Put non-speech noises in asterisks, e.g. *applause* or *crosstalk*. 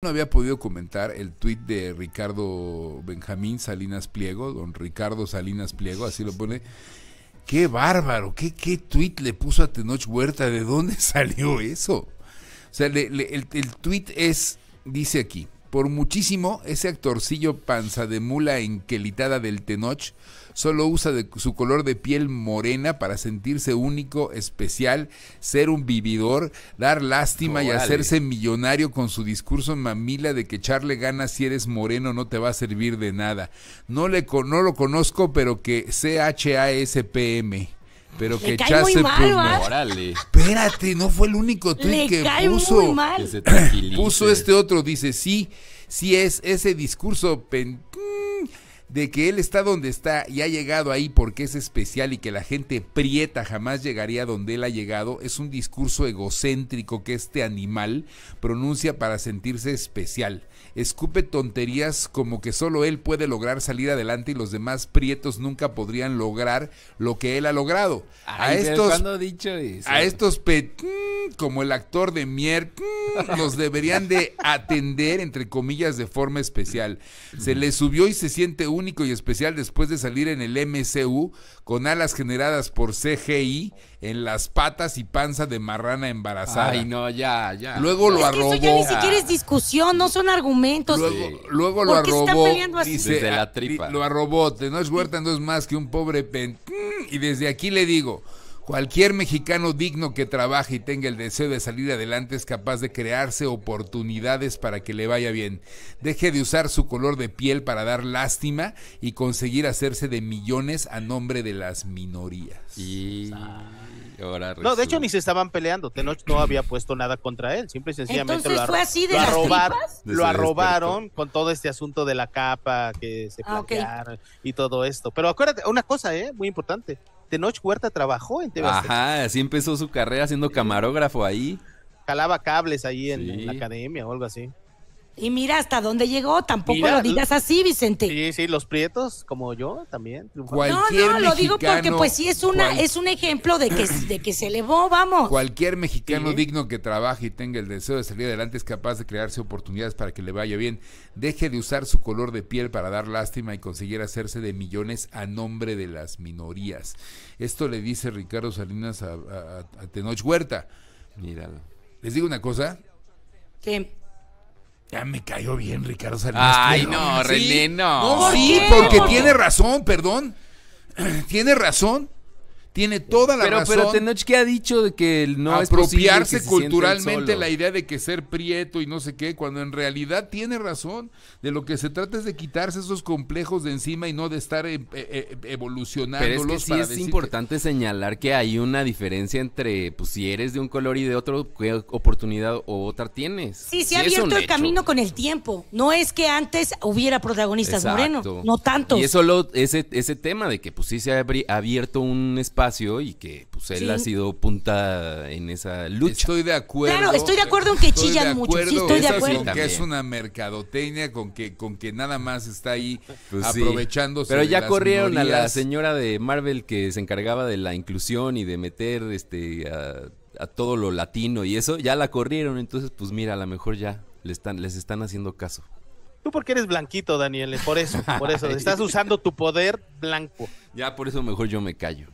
No había podido comentar el tuit de Ricardo Benjamín Salinas Pliego, don Ricardo Salinas Pliego, así lo pone. Qué bárbaro, qué, qué tuit le puso a Tenoch Huerta, ¿de dónde *laughs* salió eso? O sea, el, el tuit es, dice aquí, por muchísimo, ese actorcillo panza de mula enquelitada del Tenoch solo usa de su color de piel morena para sentirse único, especial, ser un vividor, dar lástima y hacerse millonario con su discurso mamila de que echarle ganas si eres moreno no te va a servir de nada. No, le, no lo conozco, pero que C-H-A-S-P-M. Pero que por Órale. Espérate, no fue el único tweet que puso. puso este otro, dice, sí, sí es ese discurso pen de que él está donde está y ha llegado ahí porque es especial y que la gente prieta jamás llegaría donde él ha llegado, es un discurso egocéntrico que este animal pronuncia para sentirse especial. Escupe tonterías como que solo él puede lograr salir adelante y los demás prietos nunca podrían lograr lo que él ha logrado. a estos, a estos mm, como el actor de Mier, mm, los deberían de *laughs* atender entre comillas de forma especial. Se le subió y se siente único y especial después de salir en el MCU con alas generadas por CGI en las patas y panza de marrana embarazada. Ay, no, ya, ya. Luego lo arrobó. Eso ya ni siquiera es discusión, no son argumentos. Luego, lo arrobó. Dice, desde la ah, tripa. Lo arrobó, no es Huerta no es más que un pobre pen. Mm, y desde aquí le digo, Cualquier mexicano digno que trabaje y tenga el deseo de salir adelante es capaz de crearse oportunidades para que le vaya bien. Deje de usar su color de piel para dar lástima y conseguir hacerse de millones a nombre de las minorías. Y ahora No, de hecho ni se estaban peleando. Tenoch no había puesto nada contra él. Simple y sencillamente lo, fue lo arrobaron con todo este asunto de la capa que se ah, y todo esto. Pero acuérdate, una cosa, ¿eh? muy importante Noche Huerta trabajó en TV Ajá, así empezó su carrera siendo camarógrafo ahí. Calaba cables ahí en, en la academia o algo así. Y mira hasta dónde llegó, tampoco lo digas así, Vicente. Sí, sí, los prietos como yo también. no, no, lo digo porque pues sí es una es un ejemplo de que de que se elevó, vamos. Cualquier mexicano digno que trabaje y tenga el deseo de salir adelante es capaz de crearse oportunidades para que le vaya bien. Deje de usar su color de piel para dar lástima y conseguir hacerse de millones a nombre de las minorías. Esto le dice Ricardo Salinas a, a, Tenoch Huerta. Míralo. Les digo una cosa. ¿Qué? Ya me cayó bien Ricardo Salinas. Ay, no, René, no. No, sí, porque tiene razón, perdón. *clears throat* tiene razón tiene toda la razón. Pero Tenoch ha dicho de que no apropiarse culturalmente la idea de que ser prieto y no sé qué, cuando en realidad tiene razón. De lo que se trata es de quitarse esos complejos de encima y no de estar e, e, e, evolucionando Pero es sí es importante señalar que hay una diferencia entre, pues si eres de un color y de otro, qué oportunidad o otra tienes. Sí, se ha abierto el camino con el tiempo. No es que antes hubiera protagonistas morenos, no tanto. Y eso lo, ese, ese tema de que pues sí se ha abierto un espacio y que pues él ha sido punta en esa lucha. Estoy de acuerdo. Claro, estoy de acuerdo en que chillan mucho. estoy de acuerdo. que es una mercadotecnia, con que, con que nada más está ahí aprovechando pues aprovechándose. Pero ya corrieron a la señora de Marvel que se encargaba de la inclusión y de meter este a, todo lo latino y eso, ya la corrieron, entonces pues mira, a lo mejor ya están, les están haciendo caso. Tú porque eres blanquito, Daniel, eh, por eso, por eso. *laughs* Estás usando tu poder blanco. Ya, por eso mejor yo me callo.